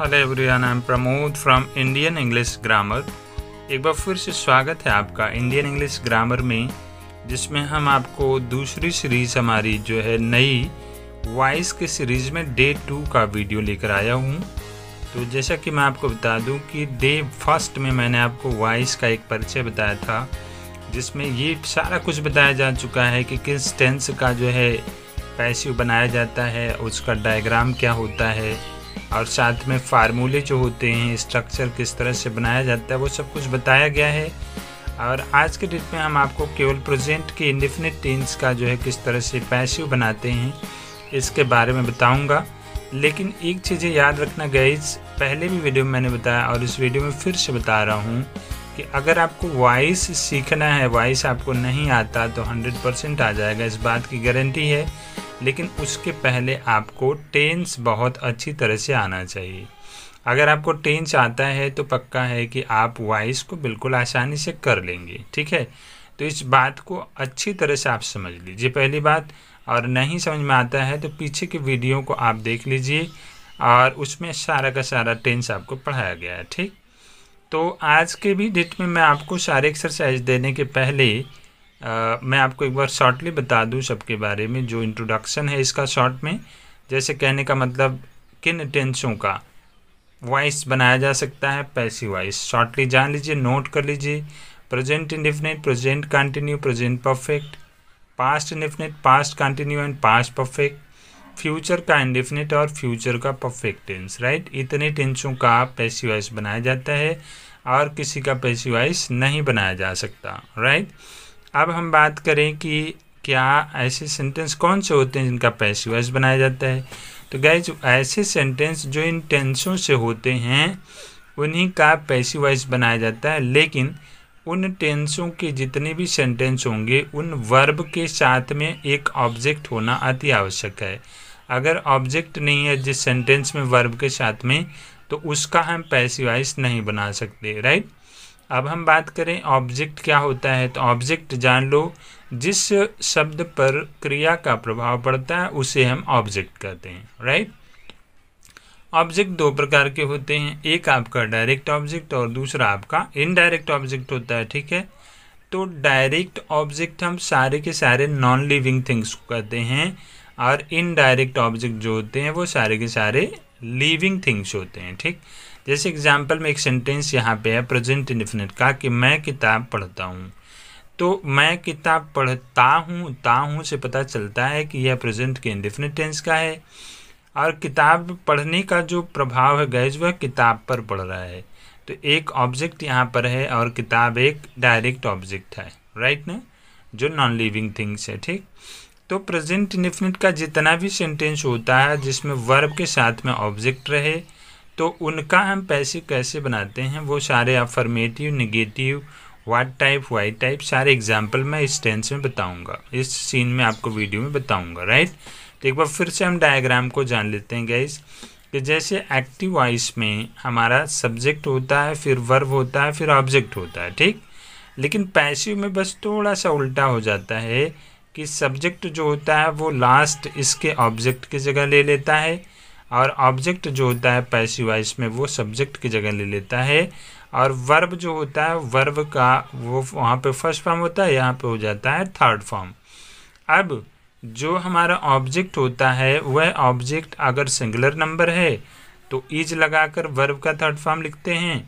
hello everyone I am Pramod from Indian English grammar एक बार फिर से स्वागत है आपका इंडियन इंग्लिश ग्रामर में जिसमें हम आपको दूसरी सीरीज़ हमारी जो है नई वॉइस की सीरीज़ में डे टू का वीडियो लेकर आया हूँ तो जैसा कि मैं आपको बता दूँ कि डे फर्स्ट में मैंने आपको वॉइस का एक परिचय बताया था जिसमें ये सारा कुछ बताया जा चुका है कि किस टेंस का जो है पैसिव बनाया जाता है उसका डायग्राम क्या होता है और साथ में फार्मूले जो होते हैं स्ट्रक्चर किस तरह से बनाया जाता है वो सब कुछ बताया गया है और आज के डेट में हम आपको केवल प्रेजेंट के इंडिफिनिट टेंस का जो है किस तरह से पैसिव बनाते हैं इसके बारे में बताऊंगा लेकिन एक चीज़ें याद रखना गई पहले भी वीडियो में मैंने बताया और इस वीडियो में फिर से बता रहा हूँ कि अगर आपको वॉइस सीखना है वॉइस आपको नहीं आता तो 100 परसेंट आ जाएगा इस बात की गारंटी है लेकिन उसके पहले आपको टेंस बहुत अच्छी तरह से आना चाहिए अगर आपको टेंस आता है तो पक्का है कि आप वॉइस को बिल्कुल आसानी से कर लेंगे ठीक है तो इस बात को अच्छी तरह से आप समझ लीजिए पहली बात और नहीं समझ में आता है तो पीछे के वीडियो को आप देख लीजिए और उसमें सारा का सारा टेंस आपको पढ़ाया गया है ठीक तो आज के भी डेट में मैं आपको सारे एक्सरसाइज देने के पहले आ, मैं आपको एक बार शॉर्टली बता दूं सबके बारे में जो इंट्रोडक्शन है इसका शॉर्ट में जैसे कहने का मतलब किन टेंसों का वॉइस बनाया जा सकता है पैसिव वॉइस शॉर्टली जान लीजिए नोट कर लीजिए present indefinite present continue present perfect past indefinite past continue and past perfect future का इंडिफिनिट और फ्यूचर का परफेक्ट टेंस राइट इतने टेंसों का पैसिवाइज बनाया जाता है और किसी का पैसिवाइज नहीं बनाया जा सकता राइट अब हम बात करें कि क्या ऐसे सेंटेंस कौन से होते हैं जिनका पैसिवाइज बनाया जाता है तो गैज ऐसे सेंटेंस जो इन टेंसों से होते हैं उन्हीं का पैसिवाइज बनाया जाता है लेकिन उन टेंसों के जितने भी सेंटेंस होंगे उन वर्ब के साथ में एक ऑब्जेक्ट होना अति आवश्यक है अगर ऑब्जेक्ट नहीं है जिस सेंटेंस में वर्ब के साथ में तो उसका हम पैसिवाइज नहीं बना सकते राइट अब हम बात करें ऑब्जेक्ट क्या होता है तो ऑब्जेक्ट जान लो जिस शब्द पर क्रिया का प्रभाव पड़ता है उसे हम ऑब्जेक्ट कहते हैं राइट ऑब्जेक्ट दो प्रकार के होते हैं एक आपका डायरेक्ट ऑब्जेक्ट और दूसरा आपका इनडायरेक्ट ऑब्जेक्ट होता है ठीक है तो डायरेक्ट ऑब्जेक्ट हम सारे के सारे नॉन लिविंग थिंग्स को कहते हैं और इनडायरेक्ट ऑब्जेक्ट जो होते हैं वो सारे के सारे लिविंग थिंग्स होते हैं ठीक जैसे एग्जाम्पल में एक सेंटेंस यहाँ पे है प्रेजेंट इन्फिनिट का कि मैं किताब पढ़ता हूँ तो मैं किताब पढ़ता हूँ ता हूँ से पता चलता है कि यह प्रेजेंट के इंडिफिनिट टेंस का है और किताब पढ़ने का जो प्रभाव है गैज वह किताब पर पड़ रहा है तो एक ऑब्जेक्ट यहाँ पर है और किताब एक डायरेक्ट ऑब्जेक्ट है राइट ना जो नॉन लिविंग थिंग्स है ठीक तो प्रेजेंट इन्फिनिट का जितना भी सेंटेंस होता है जिसमें वर्ब के साथ में ऑब्जेक्ट रहे तो उनका हम पैसे कैसे बनाते हैं वो सारे affirmative negative what type Y type सारे एग्जाम्पल मैं इस टेंस में बताऊँगा इस सीन में आपको वीडियो में बताऊँगा राइट तो एक बार फिर से हम डायग्राम को जान लेते हैं गाइज़ कि जैसे एक्टिव वॉइस में हमारा सब्जेक्ट होता है फिर वर्ब होता है फिर ऑब्जेक्ट होता है ठीक लेकिन पैसिव में बस थोड़ा सा उल्टा हो जाता है कि सब्जेक्ट जो होता है वो लास्ट इसके ऑब्जेक्ट की जगह ले लेता है और ऑब्जेक्ट जो होता है पैसिव वॉइस में वो सब्जेक्ट की जगह ले लेता है और वर्ब जो होता है वर्ब का वो वहाँ पे फर्स्ट फॉर्म होता है यहाँ पे हो जाता है थर्ड फॉर्म अब जो हमारा ऑब्जेक्ट होता है वह ऑब्जेक्ट अगर सिंगुलर नंबर है तो इज लगाकर वर्ब का थर्ड फॉर्म लिखते हैं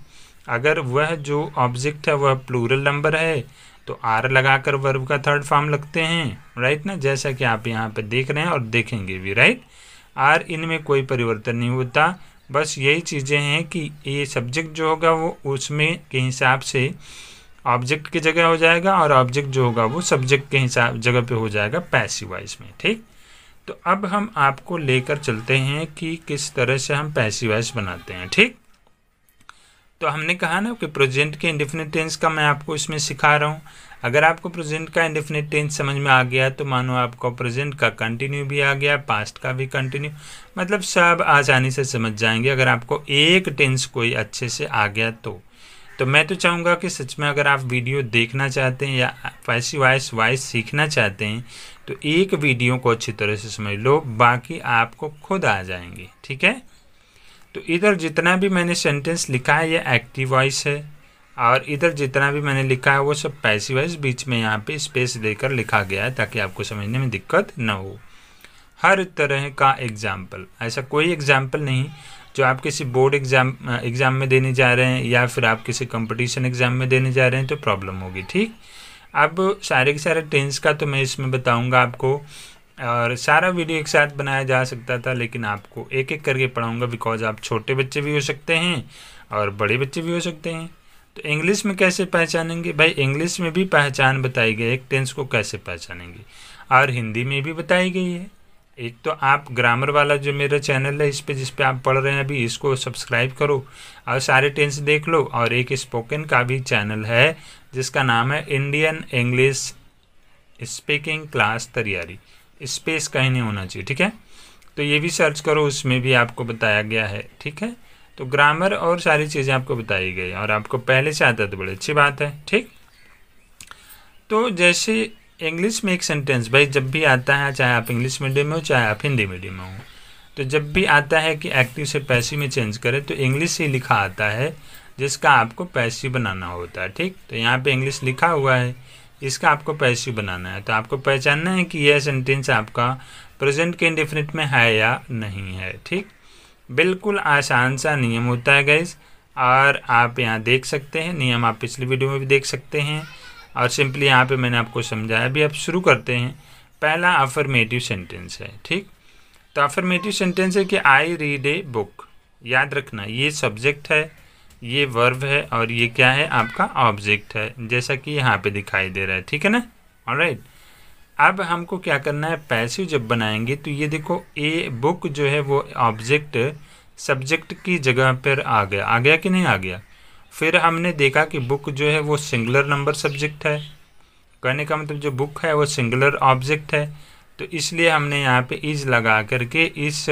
अगर वह जो ऑब्जेक्ट है वह प्लूरल नंबर है तो आर लगाकर वर्ब का थर्ड फॉर्म लगते हैं राइट ना जैसा कि आप यहाँ पर देख रहे हैं और देखेंगे भी राइट आर इनमें कोई परिवर्तन नहीं होता बस यही चीज़ें हैं कि ये सब्जेक्ट जो होगा वो उसमें के हिसाब से ऑब्जेक्ट की जगह हो जाएगा और ऑब्जेक्ट जो होगा वो सब्जेक्ट के हिसाब जगह पे हो जाएगा पैसिवाइज में ठीक तो अब हम आपको लेकर चलते हैं कि किस तरह से हम पैसिवाइज बनाते हैं ठीक तो हमने कहा ना कि प्रेजेंट के इंडिफिनिट टेंस का मैं आपको इसमें सिखा रहा हूँ अगर आपको प्रेजेंट का इंडिफिनिट टेंस समझ में आ गया तो मानो आपको प्रेजेंट का कंटिन्यू भी आ गया पास्ट का भी कंटिन्यू मतलब सब आसानी से समझ जाएंगे अगर आपको एक टेंस कोई अच्छे से आ गया तो तो मैं तो चाहूँगा कि सच में अगर आप वीडियो देखना चाहते हैं या वैसी वॉइस वॉइस सीखना चाहते हैं तो एक वीडियो को अच्छी तरह से समझ लो बाकी आपको खुद आ जाएंगे ठीक है तो इधर जितना भी मैंने सेंटेंस लिखा है ये एक्टिव वॉइस है और इधर जितना भी मैंने लिखा है वो सब पैसिव वॉइस बीच में यहाँ पे स्पेस देकर लिखा गया है ताकि आपको समझने में दिक्कत ना हो हर तरह का एग्जाम्पल ऐसा कोई एग्जाम्पल नहीं जो आप किसी बोर्ड एग्जाम एग्ज़ाम में देने जा रहे हैं या फिर आप किसी कंपटीशन एग्ज़ाम में देने जा रहे हैं तो प्रॉब्लम होगी ठीक अब सारे के सारे टेंस का तो मैं इसमें बताऊंगा आपको और सारा वीडियो एक साथ बनाया जा सकता था लेकिन आपको एक एक करके पढ़ाऊंगा बिकॉज आप छोटे बच्चे भी हो सकते हैं और बड़े बच्चे भी हो सकते हैं तो इंग्लिश में कैसे पहचानेंगे भाई इंग्लिश में भी पहचान बताई गई एक टेंस को कैसे पहचानेंगे और हिंदी में भी बताई गई है एक तो आप ग्रामर वाला जो मेरा चैनल है इस पे जिस पे आप पढ़ रहे हैं अभी इसको सब्सक्राइब करो और सारे टेंस देख लो और एक स्पोकन का भी चैनल है जिसका नाम है इंडियन इंग्लिश स्पीकिंग क्लास तैयारी स्पेस कहीं नहीं होना चाहिए ठीक है तो ये भी सर्च करो उसमें भी आपको बताया गया है ठीक है तो ग्रामर और सारी चीज़ें आपको बताई गई और आपको पहले से आता तो बड़ी अच्छी बात है ठीक तो जैसे इंग्लिश में एक सेंटेंस भाई जब भी आता है चाहे आप इंग्लिश मीडियम में हो चाहे आप हिंदी मीडियम में हो तो जब भी आता है कि एक्टिव से पैसिव में चेंज करें तो इंग्लिश ही लिखा आता है जिसका आपको पैसिव बनाना होता है ठीक तो यहाँ पे इंग्लिश लिखा हुआ है इसका आपको पैसिव बनाना है तो आपको पहचानना है कि यह सेंटेंस आपका प्रेजेंट के इंडिफिनिट में है या नहीं है ठीक बिल्कुल आसान सा नियम होता है गैस और आप यहाँ देख सकते हैं नियम आप पिछली वीडियो में भी देख सकते हैं और सिंपली यहाँ पे मैंने आपको समझाया अभी आप शुरू करते हैं पहला अफर्मेटिव सेंटेंस है ठीक तो अफर्मेटिव सेंटेंस है कि आई रीड ए बुक याद रखना ये सब्जेक्ट है ये वर्ब है और ये क्या है आपका ऑब्जेक्ट है जैसा कि यहाँ पे दिखाई दे रहा है ठीक है ना ऑलराइट अब हमको क्या करना है पैसिव जब बनाएंगे तो ये देखो ए बुक जो है वो ऑब्जेक्ट सब्जेक्ट की जगह पर आ गया आ गया कि नहीं आ गया फिर हमने देखा कि बुक जो है वो सिंगुलर नंबर सब्जेक्ट है कहने का मतलब जो बुक है वो सिंगुलर ऑब्जेक्ट है तो इसलिए हमने यहाँ पे इज लगा करके इस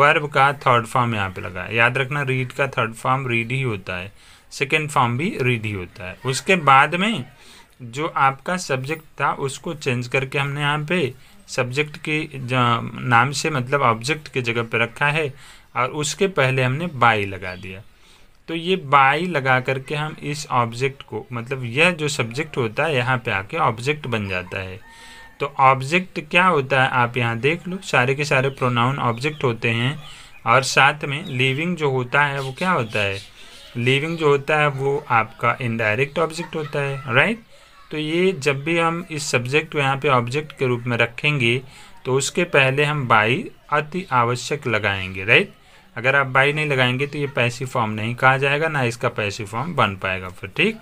वर्ब का थर्ड फॉर्म यहाँ पे लगाया याद रखना रीड का थर्ड फॉर्म रीड ही होता है सेकेंड फॉर्म भी रीड ही होता है उसके बाद में जो आपका सब्जेक्ट था उसको चेंज करके हमने यहाँ पे सब्जेक्ट के नाम से मतलब ऑब्जेक्ट की जगह पे रखा है और उसके पहले हमने बाई लगा दिया तो ये बाई लगा करके हम इस ऑब्जेक्ट को मतलब यह जो सब्जेक्ट होता है यहाँ पे आके ऑब्जेक्ट बन जाता है तो ऑब्जेक्ट क्या होता है आप यहाँ देख लो सारे के सारे प्रोनाउन ऑब्जेक्ट होते हैं और साथ में लिविंग जो होता है वो क्या होता है लिविंग जो होता है वो आपका इनडायरेक्ट ऑब्जेक्ट होता है राइट तो ये जब भी हम इस सब्जेक्ट को यहाँ पे ऑब्जेक्ट के रूप में रखेंगे तो उसके पहले हम बाई अति आवश्यक लगाएंगे राइट अगर आप बाई नहीं लगाएंगे तो ये पैसिव फॉर्म नहीं कहा जाएगा ना इसका पैसिव फॉर्म बन पाएगा फिर ठीक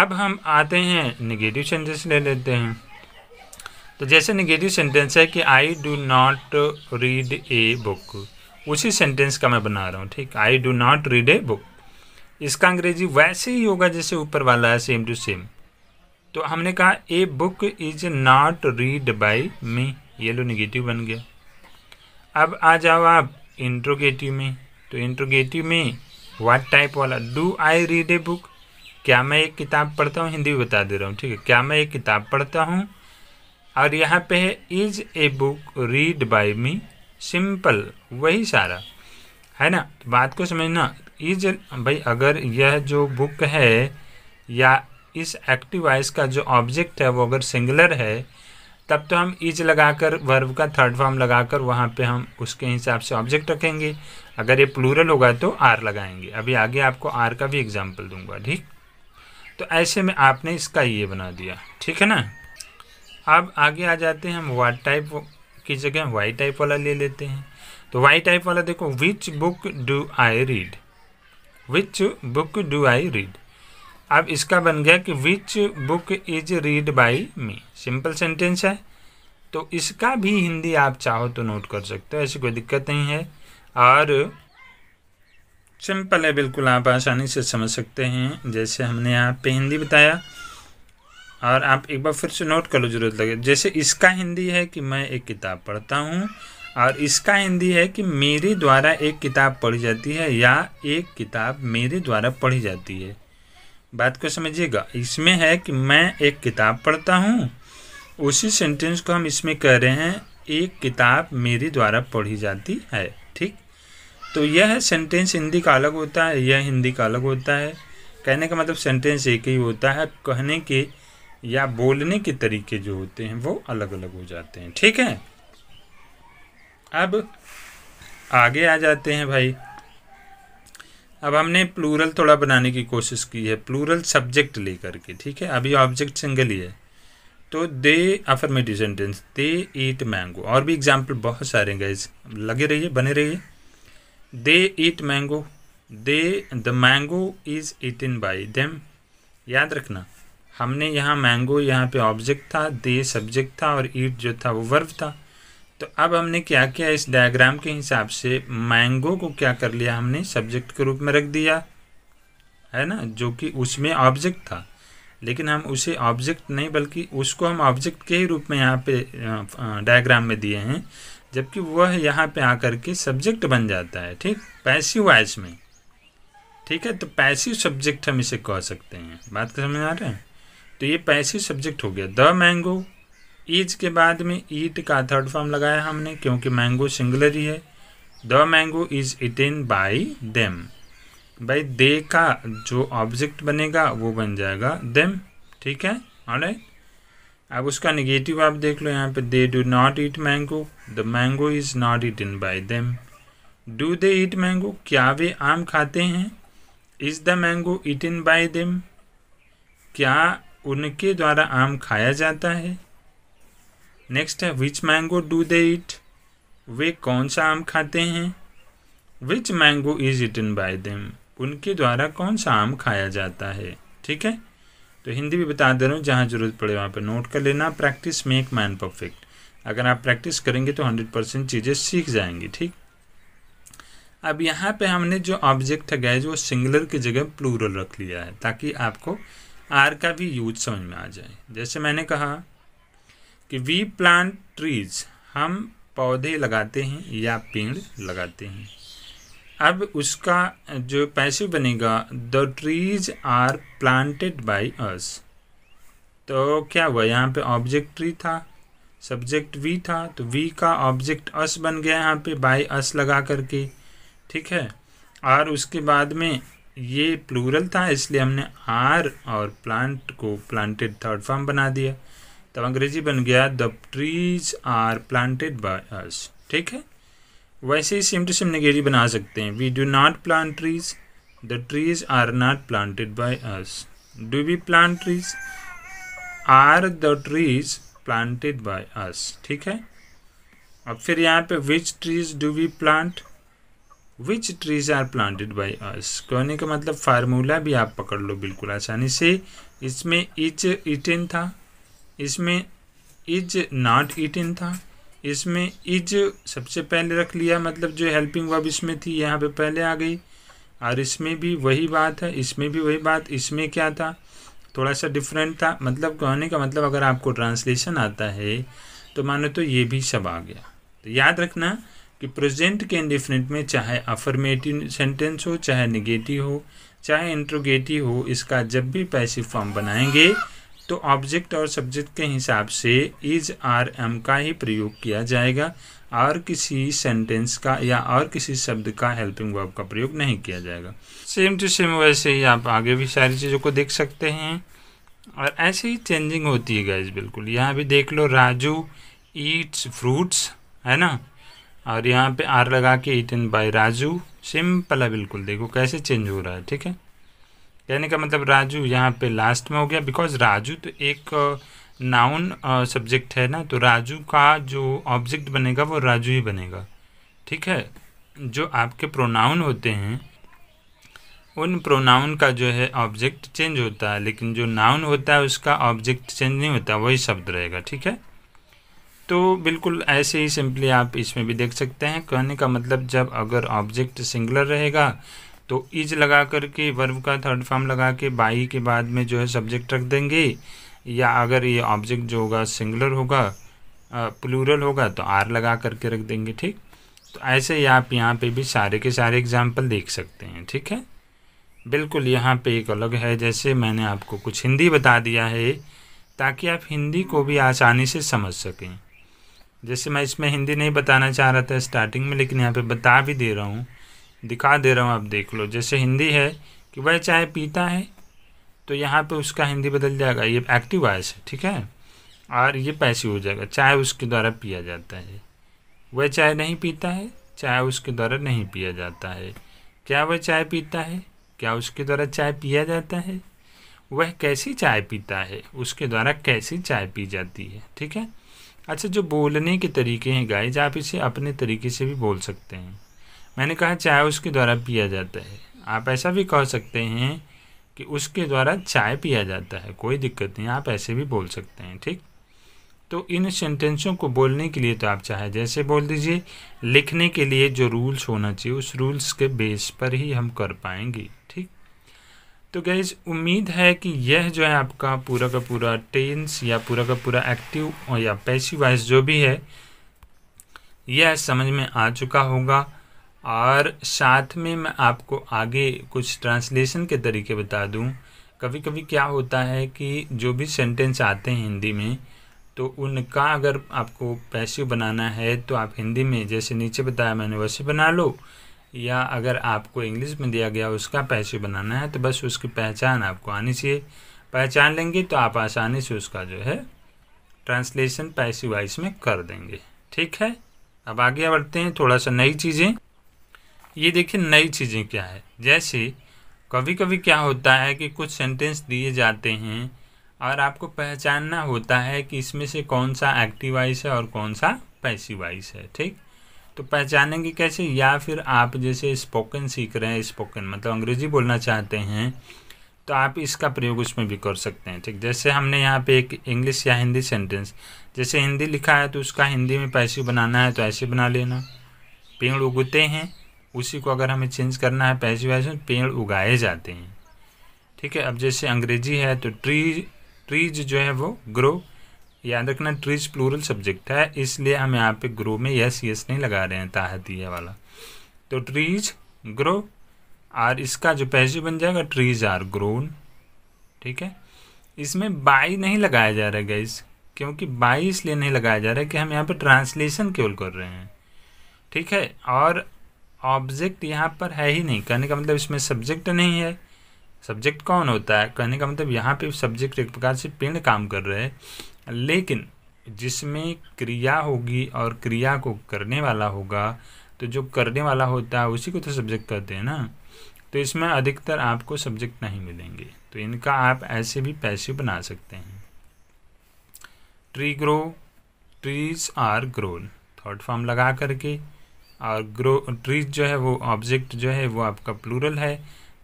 अब हम आते हैं निगेटिव सेंटेंस ले लेते हैं तो जैसे निगेटिव सेंटेंस है कि I do not read a book उसी सेंटेंस का मैं बना रहा हूँ ठीक I do not read a book इसका अंग्रेजी वैसे ही होगा जैसे ऊपर वाला है सेम टू सेम तो हमने कहा a book is not read by me ये लो निगेटिव बन गया अब आ जाओ आप इंट्रोगेटिव में तो इंट्रोगेटिव में वाट टाइप वाला do I read a book क्या मैं एक किताब पढ़ता हूँ हिंदी बता दे रहा हूँ ठीक है क्या मैं एक किताब पढ़ता हूँ और यहाँ पे है is a book read by me simple वही सारा है ना तो बात को समझना इज भाई अगर यह जो बुक है या इस एक्टिव का जो ऑब्जेक्ट है वो अगर सिंगुलर है तब तो हम इज लगाकर वर्ब का थर्ड फॉर्म लगाकर वहाँ पे हम उसके हिसाब से ऑब्जेक्ट रखेंगे अगर ये प्लूरल होगा तो आर लगाएंगे अभी आगे आपको आर का भी एग्जाम्पल दूंगा ठीक तो ऐसे में आपने इसका ये बना दिया ठीक है ना अब आगे आ जाते हैं हम वाट टाइप की जगह वाई टाइप वाला ले लेते हैं तो वाई टाइप वाला देखो which book do I read which book do I read अब इसका बन गया कि which book is read by me simple sentence है तो इसका भी हिंदी आप चाहो तो नोट कर सकते हो ऐसी कोई दिक्कत नहीं है और सिंपल है बिल्कुल आप आसानी से समझ सकते हैं जैसे हमने यहाँ पे हिंदी बताया और आप एक बार फिर से नोट कर लो जरूरत लगे जैसे इसका हिंदी है कि मैं एक किताब पढ़ता हूँ और इसका हिंदी है कि मेरे द्वारा एक किताब पढ़ी जाती है या एक किताब मेरे द्वारा पढ़ी जाती है बात को समझिएगा इसमें है कि मैं एक किताब पढ़ता हूँ उसी सेंटेंस को हम इसमें कह रहे हैं एक किताब मेरे द्वारा पढ़ी जाती है ठीक तो यह सेंटेंस हिंदी का अलग होता है यह हिंदी का अलग होता है कहने का मतलब सेंटेंस एक ही होता है कहने के या बोलने के तरीके जो होते हैं वो अलग अलग हो जाते हैं ठीक है अब आगे आ जाते हैं भाई अब हमने प्लूरल थोड़ा बनाने की कोशिश की है प्लूरल सब्जेक्ट लेकर के ठीक है अभी ऑब्जेक्ट सिंगल ही है तो the affirmative sentence they eat mango और भी एग्जाम्पल बहुत सारे हैं गाइज लगे रहिए बने रहिए they eat mango they the mango is eaten by them याद रखना हमने यहाँ मैंगो यहाँ पे ऑब्जेक्ट था दे सब्जेक्ट था और ईट जो था वो वर्व था तो अब हमने क्या किया इस डायग्राम के हिसाब से मैंगो को क्या कर लिया हमने सब्जेक्ट के रूप में रख दिया है ना जो कि उसमें ऑब्जेक्ट था लेकिन हम उसे ऑब्जेक्ट नहीं बल्कि उसको हम ऑब्जेक्ट के ही रूप में यहाँ पे डायग्राम में दिए हैं जबकि वह यहाँ पे आकर के सब्जेक्ट बन जाता है ठीक पैसिव वाइज में ठीक है तो पैसिव सब्जेक्ट हम इसे कह सकते हैं बात समझ आ रहे हैं तो ये पैसिव सब्जेक्ट हो गया द मैंगो ईज के बाद में ईट का थर्ड फॉर्म लगाया हमने क्योंकि मैंगो सिंगुलर ही है the mango is eaten by them भाई दे का जो ऑब्जेक्ट बनेगा वो बन जाएगा देम ठीक है ऑलराइट अब उसका निगेटिव आप देख लो यहाँ पे they do not eat mango the mango is not eaten by them do they eat mango क्या वे आम खाते हैं is the mango eaten by them क्या उनके द्वारा आम खाया जाता है नेक्स्ट है which mango do they eat वे कौन सा आम खाते हैं which mango is eaten by them उनके द्वारा कौन सा आम खाया जाता है ठीक है तो हिंदी भी बता दे रहा हूँ जहाँ जरूरत पड़े वहाँ पर नोट कर लेना प्रैक्टिस मेक मैन परफेक्ट अगर आप प्रैक्टिस करेंगे तो हंड्रेड परसेंट चीज़ें सीख जाएंगी ठीक अब यहाँ पे हमने जो ऑब्जेक्ट है गैज वो सिंगुलर की जगह प्लूरल रख लिया है ताकि आपको आर का भी यूज समझ में आ जाए जैसे मैंने कहा कि वी प्लांट ट्रीज हम पौधे लगाते हैं या पेड़ लगाते हैं अब उसका जो पैसे बनेगा the trees are planted by us तो क्या हुआ यहाँ पे ऑब्जेक्ट ट्री था सब्जेक्ट वी था तो वी का ऑब्जेक्ट अस बन गया यहाँ पे बाई अस लगा करके ठीक है और उसके बाद में ये प्लूरल था इसलिए हमने आर और प्लांट को प्लांटेड थर्ड फॉर्म बना दिया तब अंग्रेजी बन गया the trees are planted by us ठीक है वैसे ही सेम टू सेम नेगेटिव बना सकते हैं we do not plant trees the trees are not planted by us do we plant trees are the trees planted by us ठीक है अब फिर यहाँ पे which trees do we plant which trees are planted by us कहने का मतलब formula भी आप पकड़ लो बिल्कुल आसानी से इसमें इच इटेन था इसमें इज नॉट इन था इसमें इज सबसे पहले रख लिया मतलब जो हेल्पिंग वर्ब इसमें थी यहाँ पे पहले आ गई और इसमें भी वही बात है इसमें भी वही बात इसमें क्या था थोड़ा सा डिफरेंट था मतलब कहने का मतलब अगर आपको ट्रांसलेशन आता है तो मानो तो ये भी सब आ गया तो याद रखना कि प्रेजेंट के इंडिफिनिट में चाहे अफर्मेटिव सेंटेंस हो चाहे निगेटिव हो चाहे इंट्रोगेटिव हो इसका जब भी पैसिव फॉर्म बनाएंगे तो ऑब्जेक्ट और सब्जेक्ट के हिसाब से इज आर एम का ही प्रयोग किया जाएगा और किसी सेंटेंस का या और किसी शब्द का हेल्पिंग वर्ब का प्रयोग नहीं किया जाएगा सेम टू सेम वैसे ही आप आगे भी सारी चीज़ों को देख सकते हैं और ऐसे ही चेंजिंग होती है गैस बिल्कुल यहाँ भी देख लो राजू ईट्स फ्रूट्स है ना और यहाँ पे आर लगा के ईटन बाय राजू सिंपल है बिल्कुल देखो कैसे चेंज हो रहा है ठीक है कहने का मतलब राजू यहाँ पे लास्ट में हो गया बिकॉज राजू तो एक नाउन सब्जेक्ट है ना तो राजू का जो ऑब्जेक्ट बनेगा वो राजू ही बनेगा ठीक है जो आपके प्रोनाउन होते हैं उन प्रोनाउन का जो है ऑब्जेक्ट चेंज होता है लेकिन जो नाउन होता है उसका ऑब्जेक्ट चेंज नहीं होता वही शब्द रहेगा ठीक है तो बिल्कुल ऐसे ही सिंपली आप इसमें भी देख सकते हैं कहने का मतलब जब अगर ऑब्जेक्ट सिंगुलर रहेगा तो इज लगा करके वर्ब का थर्ड फॉर्म लगा के बाई के बाद में जो है सब्जेक्ट रख देंगे या अगर ये ऑब्जेक्ट जो होगा सिंगुलर होगा प्लूरल होगा तो आर लगा करके रख देंगे ठीक तो ऐसे ही आप यहाँ पे भी सारे के सारे एग्जाम्पल देख सकते हैं ठीक है बिल्कुल यहाँ पे एक अलग है जैसे मैंने आपको कुछ हिंदी बता दिया है ताकि आप हिंदी को भी आसानी से समझ सकें जैसे मैं इसमें हिंदी नहीं बताना चाह रहा था स्टार्टिंग में लेकिन यहाँ पे बता भी दे रहा हूँ दिखा दे रहा हूँ आप देख लो जैसे हिंदी है कि वह चाय पीता है तो यहाँ पे उसका हिंदी बदल जाएगा ये एक्टिव वॉइस है ठीक है और ये पैसिव हो जाएगा चाय उसके द्वारा पिया जाता है वह चाय नहीं पीता है चाय उसके द्वारा नहीं पिया जाता है क्या वह चाय पीता है क्या उसके द्वारा चाय पिया जाता है वह कैसी चाय पीता है उसके द्वारा कैसी चाय पी जाती है ठीक है अच्छा जो बोलने के तरीके हैं गाइज आप इसे अपने तरीके से भी बोल सकते हैं मैंने कहा चाय उसके द्वारा पिया जाता है आप ऐसा भी कह सकते हैं कि उसके द्वारा चाय पिया जाता है कोई दिक्कत नहीं आप ऐसे भी बोल सकते हैं ठीक तो इन सेंटेंसों को बोलने के लिए तो आप चाहे जैसे बोल दीजिए लिखने के लिए जो रूल्स होना चाहिए उस रूल्स के बेस पर ही हम कर पाएंगे ठीक तो गैज उम्मीद है कि यह जो है आपका पूरा का पूरा टेंस या पूरा का पूरा एक्टिव या पैसिवाइज जो भी है यह समझ में आ चुका होगा और साथ में मैं आपको आगे कुछ ट्रांसलेशन के तरीके बता दूं कभी कभी क्या होता है कि जो भी सेंटेंस आते हैं हिंदी में तो उनका अगर आपको पैसे बनाना है तो आप हिंदी में जैसे नीचे बताया मैंने वैसे बना लो या अगर आपको इंग्लिश में दिया गया उसका पैसे बनाना है तो बस उसकी पहचान आपको आनी चाहिए पहचान लेंगे तो आप आसानी से उसका जो है ट्रांसलेशन पैसे वाइज में कर देंगे ठीक है अब आगे बढ़ते हैं थोड़ा सा नई चीज़ें ये देखिए नई चीज़ें क्या है जैसे कभी कभी क्या होता है कि कुछ सेंटेंस दिए जाते हैं और आपको पहचानना होता है कि इसमें से कौन सा एक्टिव वाइस है और कौन सा पैसिव वाइस है ठीक तो पहचानेंगे कैसे या फिर आप जैसे स्पोकन सीख रहे हैं स्पोकन मतलब अंग्रेजी बोलना चाहते हैं तो आप इसका प्रयोग उसमें भी कर सकते हैं ठीक जैसे हमने यहाँ पे एक इंग्लिश या हिंदी सेंटेंस जैसे हिंदी लिखा है तो उसका हिंदी में पैसिव बनाना है तो ऐसे बना लेना पेड़ उगते हैं उसी को अगर हमें चेंज करना है में पेड़ उगाए जाते हैं ठीक है अब जैसे अंग्रेजी है तो ट्री ट्रीज जो है वो ग्रो याद रखना ट्रीज प्लूरल सब्जेक्ट है इसलिए हम यहाँ पे ग्रो में यस यस नहीं लगा रहे हैं ताहती है वाला तो ट्रीज ग्रो और इसका जो पैसे बन जाएगा ट्रीज आर ग्रोन ठीक है इसमें बाई नहीं लगाया जा रहा है इस क्योंकि बाई इसलिए नहीं लगाया जा रहा है कि हम यहाँ पे ट्रांसलेशन केवल कर रहे हैं ठीक है और ऑब्जेक्ट यहाँ पर है ही नहीं कहने का मतलब इसमें सब्जेक्ट नहीं है सब्जेक्ट कौन होता है कहने का मतलब यहाँ पे सब्जेक्ट एक प्रकार से पेड़ काम कर रहे हैं लेकिन जिसमें क्रिया होगी और क्रिया को करने वाला होगा तो जो करने वाला होता है उसी को तो सब्जेक्ट कहते हैं ना तो इसमें अधिकतर आपको सब्जेक्ट नहीं मिलेंगे तो इनका आप ऐसे भी पैसे बना सकते हैं tree grow trees are grown third form लगा करके और ग्रो ट्रीज जो है वो ऑब्जेक्ट जो है वो आपका प्लूरल है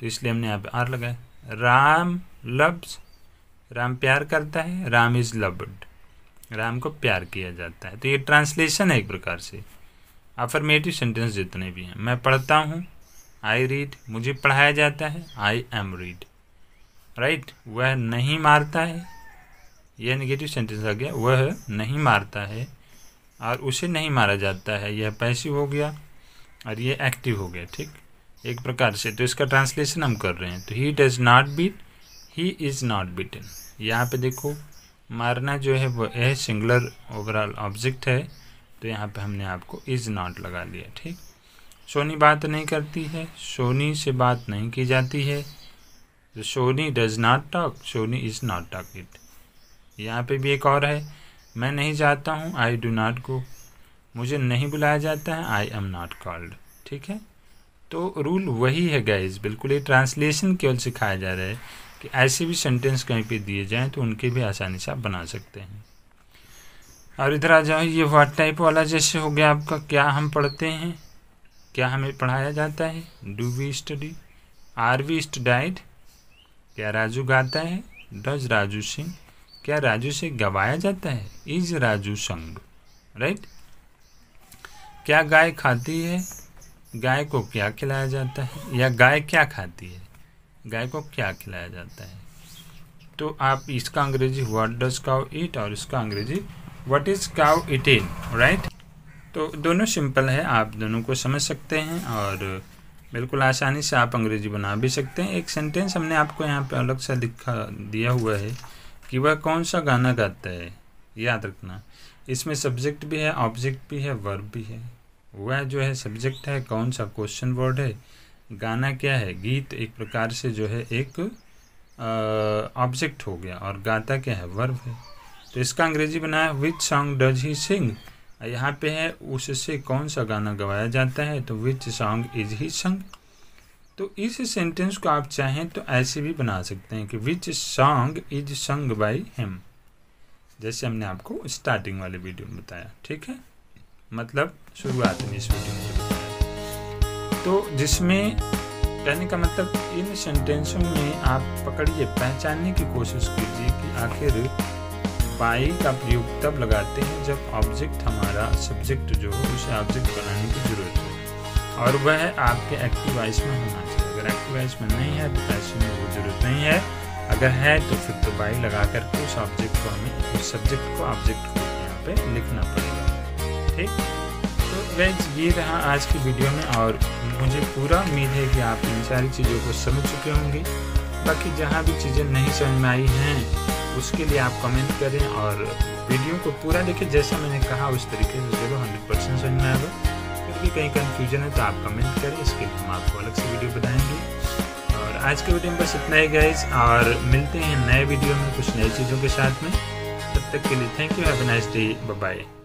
तो इसलिए हमने यहाँ पे आर लगाया राम लव्स राम प्यार करता है राम इज़ लव्ड राम को प्यार किया जाता है तो ये ट्रांसलेशन है एक प्रकार से अफर्मेटिव सेंटेंस जितने भी हैं मैं पढ़ता हूँ आई रीड मुझे पढ़ाया जाता है आई एम रीड राइट वह नहीं मारता है यह नेगेटिव सेंटेंस आ गया वह नहीं मारता है और उसे नहीं मारा जाता है यह पैसिव हो गया और ये एक्टिव हो गया ठीक एक प्रकार से तो इसका ट्रांसलेशन हम कर रहे हैं तो he does not beat he is not beaten यहाँ पे देखो मारना जो है वो यह सिंगुलर ओवरऑल ऑब्जेक्ट है तो यहाँ पे हमने आपको इज़ नॉट लगा लिया ठीक सोनी बात नहीं करती है सोनी से बात नहीं की जाती है तो Soni does not talk Soni is not talked यहाँ पे भी एक और है मैं नहीं जाता हूँ आई डू नॉट गो मुझे नहीं बुलाया जाता है आई एम नॉट कॉल्ड ठीक है तो रूल वही है गाइज बिल्कुल ये ट्रांसलेशन केवल सिखाया जा रहा है कि ऐसे भी सेंटेंस कहीं पे दिए जाएं तो उनके भी आसानी से आप बना सकते हैं और इधर आ जाओ ये वाट टाइप वाला जैसे हो गया आपका क्या हम पढ़ते हैं क्या हमें पढ़ाया जाता है do we study are we studied क्या राजू गाता है डज राजू सिंह क्या राजू से गवाया जाता है इज राजू संग राइट क्या गाय खाती है गाय को क्या खिलाया जाता है या गाय क्या खाती है गाय को क्या खिलाया जाता है तो आप इसका अंग्रेजी व्हाट डज काउ ईट और इसका अंग्रेजी what is cow it in right तो दोनों सिंपल है आप दोनों को समझ सकते हैं और बिल्कुल आसानी से आप अंग्रेजी बना भी सकते हैं एक सेंटेंस हमने आपको यहाँ पे अलग सा दिखा दिया हुआ है कि वह कौन सा गाना गाता है याद रखना इसमें सब्जेक्ट भी है ऑब्जेक्ट भी है वर्ब भी है वह जो है सब्जेक्ट है कौन सा क्वेश्चन वर्ड है गाना क्या है गीत एक प्रकार से जो है एक ऑब्जेक्ट हो गया और गाता क्या है वर्ब है तो इसका अंग्रेजी बनाया विच सॉन्ग डज ही सिंग यहाँ पे है उससे कौन सा गाना गवाया जाता है तो विच सॉन्ग इज ही संग तो इस सेंटेंस को आप चाहें तो ऐसे भी बना सकते हैं कि which song is sung by him जैसे हमने आपको स्टार्टिंग वाले वीडियो में बताया ठीक है मतलब शुरुआत में इस वीडियो में तो जिसमें कहने का मतलब इन सेंटेंसों में आप पकड़िए पहचानने की कोशिश कीजिए कि आखिर बाई का प्रयोग तब लगाते हैं जब ऑब्जेक्ट हमारा सब्जेक्ट जो है उसे ऑब्जेक्ट बनाने की जरूरत और वह आपके एक्टिव आइस में होना चाहिए अगर एक्टिव आइस में नहीं है तो पैसे में वो जरूरत नहीं है अगर है तो फिर तो बाई लगा करके उस ऑब्जेक्ट को हमें उस सब्जेक्ट को ऑब्जेक्ट को यहाँ पे लिखना पड़ेगा ठीक तो गैस ये रहा आज की वीडियो में और मुझे पूरा उम्मीद है कि आप इन सारी चीज़ों को समझ चुके होंगे बाकी जहाँ भी चीज़ें नहीं समझ में आई हैं उसके लिए आप कमेंट करें और वीडियो को पूरा देखें जैसा मैंने कहा उस तरीके से जरूर हंड्रेड परसेंट समझ में आएगा कहीं कन्फ्यूजन है तो आप कमेंट करें इसके लिए हम आपको अलग से वीडियो बताएंगे और आज के वीडियो में बस इतना ही गाइज और मिलते हैं नए वीडियो में कुछ नई चीज़ों के साथ में तब तक के लिए thank you have nice day bye